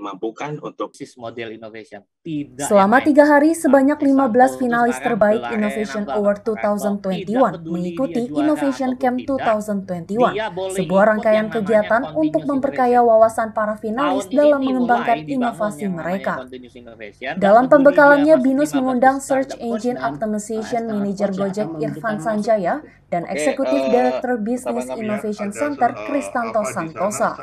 dimampukan untuk sis model innovation. Tidak Selama tiga hari, sebanyak 15 finalis terbaik Innovation Award 2021 mengikuti Innovation Camp 2021, sebuah rangkaian kegiatan untuk memperkaya wawasan para finalis dalam mengembangkan inovasi mereka. Dalam pembekalannya, BINUS mengundang Search Engine Optimization Manager Gojek Irfan Sanjaya dan eh, Eksekutif eh, Director Business Innovation Center eh, Kristanto Santosa.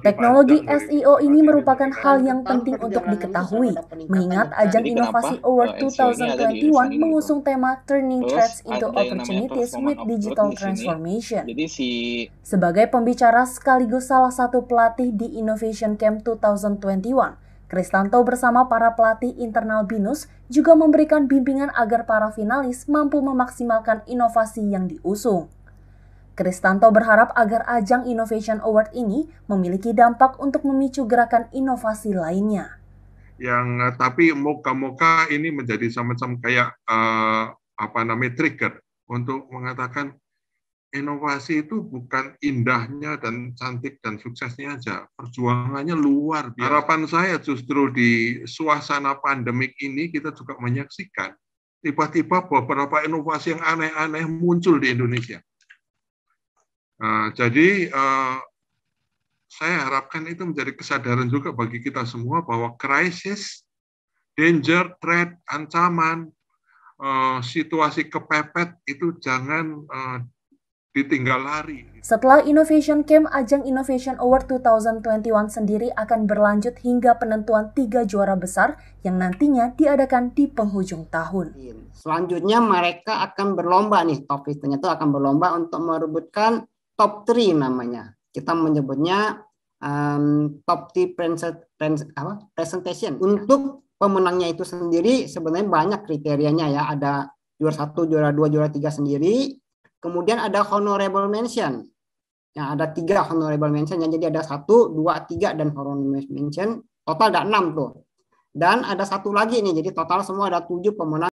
Teknologi SEO ini ini merupakan hal yang penting untuk diketahui, mengingat ajang Inovasi Award 2021 mengusung gitu. tema Turning Threats into Opportunities with Digital Transformation. Sebagai pembicara sekaligus salah satu pelatih di Innovation Camp 2021, Kristanto bersama para pelatih internal BINUS juga memberikan bimbingan agar para finalis mampu memaksimalkan inovasi yang diusung. Kristanto berharap agar ajang Innovation Award ini memiliki dampak untuk memicu gerakan inovasi lainnya. Yang eh, tapi muka-muka ini menjadi semacam kayak uh, apa namanya trigger untuk mengatakan inovasi itu bukan indahnya dan cantik dan suksesnya aja, perjuangannya luar biasa. Harapan saya justru di suasana pandemik ini kita juga menyaksikan tiba-tiba beberapa inovasi yang aneh-aneh muncul di Indonesia. Eh, jadi uh, saya harapkan itu menjadi kesadaran juga bagi kita semua bahwa krisis, danger, threat, ancaman, uh, situasi kepepet itu jangan uh, ditinggal lari. Setelah Innovation Camp, ajang Innovation Award 2021 sendiri akan berlanjut hingga penentuan tiga juara besar yang nantinya diadakan di penghujung tahun. Selanjutnya mereka akan berlomba nih, top itu akan berlomba untuk merebutkan top 3 namanya. Kita menyebutnya um, top 3 presentation. Untuk pemenangnya itu sendiri sebenarnya banyak kriterianya ya. Ada juara satu, juara dua, juara tiga sendiri. Kemudian ada honorable mention. yang ada tiga honorable mention. Ya. Jadi ada satu, dua, tiga, dan honorable mention. Total ada enam tuh. Dan ada satu lagi nih. Jadi total semua ada tujuh pemenang.